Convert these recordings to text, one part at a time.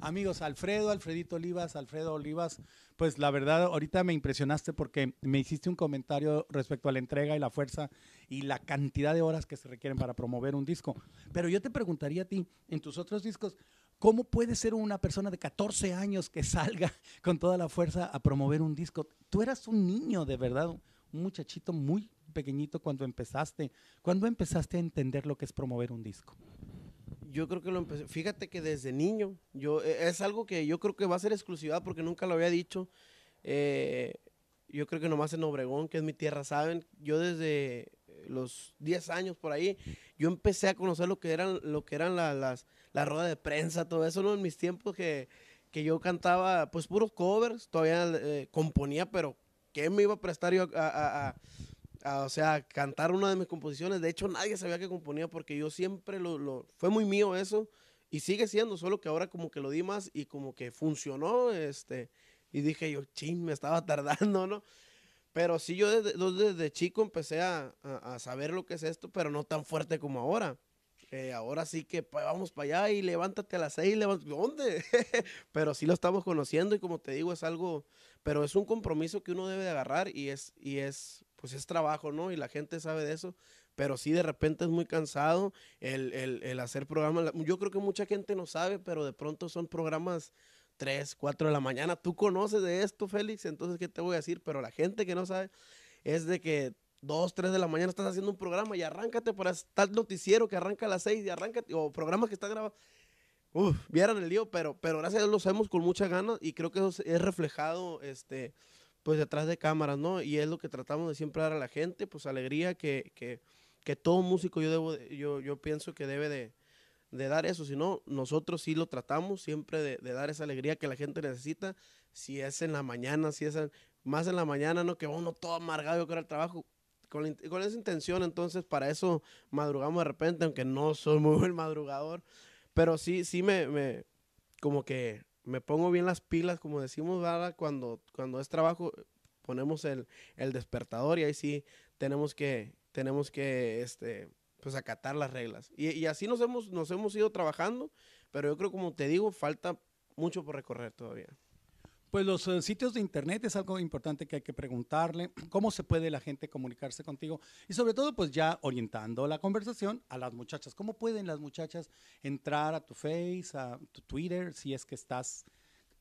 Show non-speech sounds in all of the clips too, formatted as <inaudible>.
amigos Alfredo, Alfredito Olivas, Alfredo Olivas, pues la verdad ahorita me impresionaste porque me hiciste un comentario respecto a la entrega y la fuerza y la cantidad de horas que se requieren para promover un disco. Pero yo te preguntaría a ti, en tus otros discos, ¿cómo puede ser una persona de 14 años que salga <laughs> con toda la fuerza a promover un disco? Tú eras un niño de verdad, un muchachito muy pequeñito cuando empezaste. ¿Cuándo empezaste a entender lo que es promover un disco? Yo creo que lo empecé, fíjate que desde niño, yo, e, es algo que yo creo que va a ser exclusividad porque nunca lo había dicho. Eh, yo creo que nomás en Obregón, que es mi tierra, saben, yo desde eh, los 10 años por ahí, yo empecé a conocer lo que eran, lo que eran las, ruedas de prensa, todo eso, ¿no? En mis tiempos que, yo cantaba, pues puros covers, todavía eh, componía, pero ¿qué me iba a prestar yo a Ah, o sea, cantar una de mis composiciones. De hecho, nadie sabía que componía porque yo siempre lo, fue muy mío eso y sigue siendo, solo que ahora como que lo di más y como que funcionó, este, y dije yo, ching, me estaba <laughs> tardando, ¿no? Pero sí, yo desde, chico empecé a, saber lo que es esto, pero no tan fuerte como ahora. Eh, ahora sí que pues, vamos para allá y levántate a las seis, levántate, ¿dónde? <laughs> pero sí lo estamos conociendo y como te digo, es algo, pero es un compromiso que uno debe agarrar y es, y es pues es trabajo, ¿no? Y la gente sabe de eso, pero sí de repente es muy cansado el, el, el hacer programas. Yo creo que mucha gente no sabe, pero de pronto son programas 3, 4 de la mañana. Tú conoces de esto, Félix, entonces, ¿qué te voy a decir? Pero la gente que no sabe es de que 2, 3 de la mañana estás haciendo un programa y arráncate para tal noticiero que arranca a las 6 y arráncate, o programas que están grabando. Uf, vieran el lío, pero, pero gracias a Dios lo sabemos con mucha ganas y creo que eso es reflejado este, pues detrás de cámaras, ¿no? Y es lo que tratamos de siempre dar a la gente, pues alegría que, todo músico yo, debo, yo, yo pienso que debe de, dar eso, Si no, nosotros sí lo tratamos siempre de, dar esa alegría que la gente necesita, si es en la mañana, si es más en la mañana, ¿no? Que uno todo amargado que el trabajo, con, esa intención, entonces para eso madrugamos de repente, aunque no soy muy buen madrugador, pero sí, sí me como que me pongo bien las pilas, como decimos, Cuando, cuando es trabajo, ponemos el, el despertador y ahí sí tenemos que, tenemos que, este, pues acatar las reglas. Y, y, así nos hemos, nos hemos ido trabajando, pero yo creo, como te digo, falta mucho por recorrer todavía. Pues los eh, sitios de internet es algo importante que hay que preguntarle, <clears throat> cómo se puede la gente comunicarse contigo y sobre todo pues ya orientando la conversación a las muchachas, cómo pueden las muchachas entrar a tu Face, a tu Twitter, si es que estás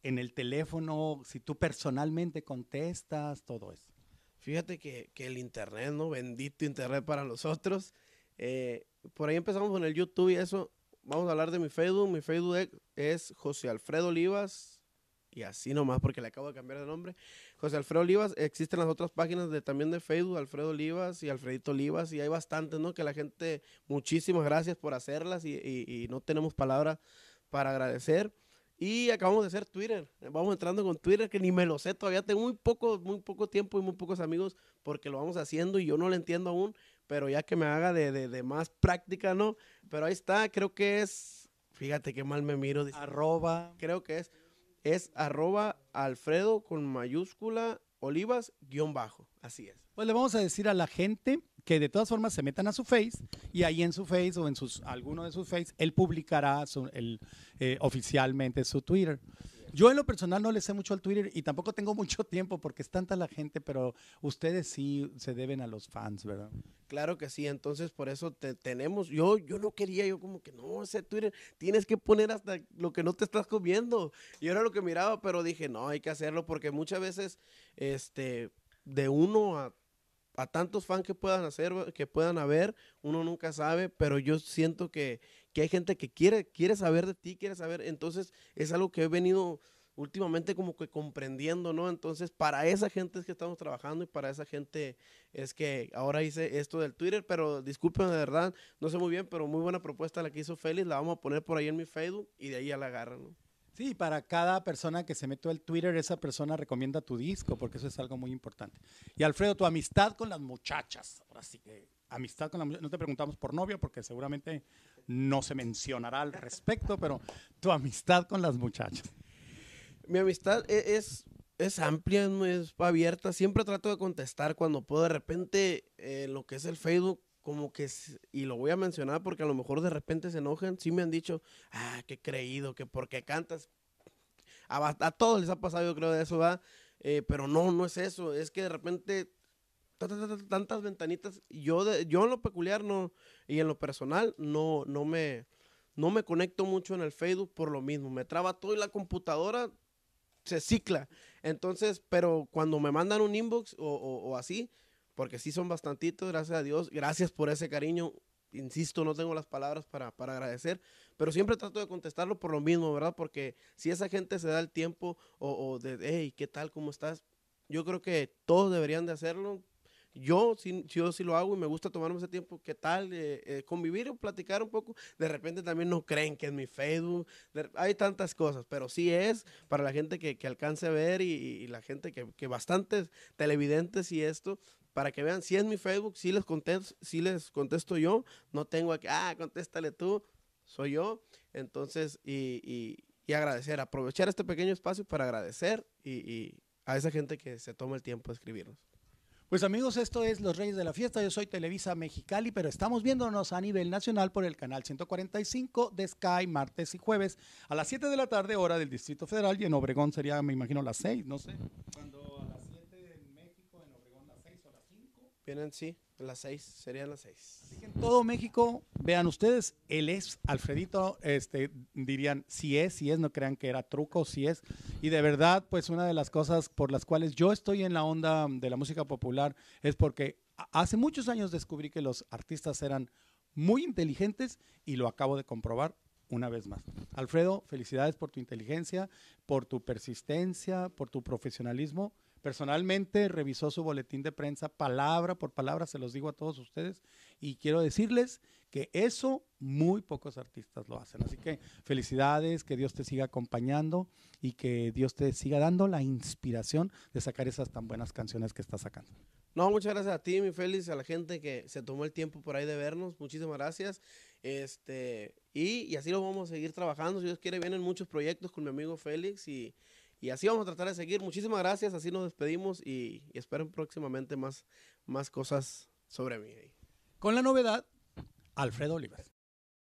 en el teléfono, si tú personalmente contestas, todo eso. Fíjate que, el internet, ¿no? Bendito internet para nosotros. Eh, por ahí empezamos con el YouTube y eso. Vamos a hablar de mi Facebook. Mi Facebook es José Alfredo Olivas y así nomás porque le acabo de cambiar de nombre. José Alfredo Olivas, existen las otras páginas de, también de Facebook, Alfredo Olivas y Alfredito Olivas, y hay bastantes, ¿no? Que la gente, muchísimas gracias por hacerlas y, no tenemos palabras para agradecer. Y acabamos de hacer Twitter. Vamos entrando con Twitter, que ni me lo sé todavía. Tengo muy poco, muy poco tiempo y muy pocos amigos porque lo vamos haciendo y yo no lo entiendo aún. Pero ya que me haga de, de, más práctica, ¿no? Pero ahí está, creo que es. Fíjate qué mal me miro. Arroba. Creo que es es arroba Alfredo con mayúscula olivas guión bajo. Así es. Pues le vamos a decir a la gente que de todas formas se metan a su face y ahí en su face o en sus alguno de sus face él publicará el, eh, oficialmente su Twitter. Yo en lo personal no le sé mucho al Twitter y tampoco tengo <laughs> mucho tiempo porque es tanta la gente, pero ustedes sí se deben a los fans, ¿verdad? Claro que sí, entonces por eso tenemos, yo, yo no quería, yo como que no, ese Twitter tienes que poner hasta lo que no te estás comiendo. Y era lo que miraba, pero dije, no, hay que hacerlo porque muchas veces, este, de uno a a tantos fans que puedan hacer, eh, que puedan haber, uno nunca sabe, pero yo siento que, hay gente que quiere, quiere saber de ti, quiere saber, entonces es algo que he venido últimamente como que comprendiendo, ¿no? Entonces, para esa gente es que estamos trabajando y para esa gente es que ahora hice esto del Twitter, pero disculpen de verdad, no sé muy bien, pero muy buena propuesta la que hizo Félix, la vamos a poner por ahí en mi Facebook y de ahí ya la agarran, ¿no? Sí, para cada persona que se metió al Twitter, esa persona recomienda tu disco, porque eso es algo muy importante. Y Alfredo, tu amistad con las muchachas. Ahora sí que amistad con las muchachas, No te preguntamos por novio, porque seguramente no se mencionará al respecto, pero tu amistad con las muchachas. Mi amistad e, es, es, amplia, es abierta. Siempre trato de contestar cuando puedo. De repente, eh, lo que es el Facebook como que, y lo voy a mencionar porque a lo mejor de repente se enojan, sí me han dicho, ah, qué creído, que porque cantas. A, todos les ha pasado, yo creo, de eso, va. Eh, pero no, no es eso, es que de repente tantas ventanitas, yo, yo en lo peculiar no, y en lo personal no, no me... No me conecto mucho en el Facebook por lo mismo. Me traba todo y la computadora se cicla. Entonces, pero cuando me mandan un inbox o así, porque sí son bastantitos, gracias a Dios. Gracias por ese cariño. Insisto, no tengo las palabras para, agradecer, pero siempre trato de contestarlo por lo mismo, ¿verdad? Porque si esa gente se da el tiempo o, o de, hey, ¿qué tal? ¿Cómo estás? Yo creo que todos deberían de hacerlo yo si yo lo hago y me gusta tomarme ese tiempo. ¿Qué tal? Eh, eh, convivir o platicar un poco. De repente también no creen que es mi Facebook. hay tantas cosas, pero sí es para la gente que, alcance a ver y, la gente que, que, bastantes televidentes y esto. Para que vean, si es mi Facebook, si les contesto, si les contesto yo, no tengo que ah, contéstale tú, soy yo. Entonces, y, agradecer, aprovechar este pequeño espacio para agradecer y a esa gente que se toma el tiempo de escribirnos. Pues amigos, esto es Los Reyes de la Fiesta. Yo soy Televisa Mexicali, pero estamos viéndonos a nivel nacional por el canal 145 de Sky, martes y jueves, a las 7 de la tarde, hora del Distrito Federal, y en Obregón sería, me imagino, las 6, no sé. Cuando a las 7 en México, en Obregón las 6 o las 5. sí las seis, sería las seis. Así en todo México, vean ustedes, él es Alfredito, este, dirían, si es, si es, no crean que era truco, si es. Y de verdad, pues una de las cosas por las cuales yo estoy en la onda de la música popular es porque hace muchos años descubrí que los artistas eran muy inteligentes y lo acabo de comprobar una vez más. Alfredo, felicidades por tu inteligencia, por tu persistencia, por tu profesionalismo personalmente revisó su boletín de prensa palabra por palabra, se los digo a todos ustedes, y quiero decirles que eso muy pocos artistas lo hacen. Así que felicidades, que Dios te siga acompañando y que Dios te siga dando la inspiración de sacar esas tan buenas canciones que estás sacando. No, muchas gracias a ti, mi Félix, a la gente que se tomó el tiempo por ahí de vernos. Muchísimas gracias. Este, y, así lo vamos a seguir trabajando. Si Dios quiere, vienen muchos proyectos con mi amigo Félix y, y así vamos a tratar de seguir. Muchísimas gracias, así nos despedimos y, espero próximamente más, más cosas sobre mí. Con la novedad, Alfredo Olivas.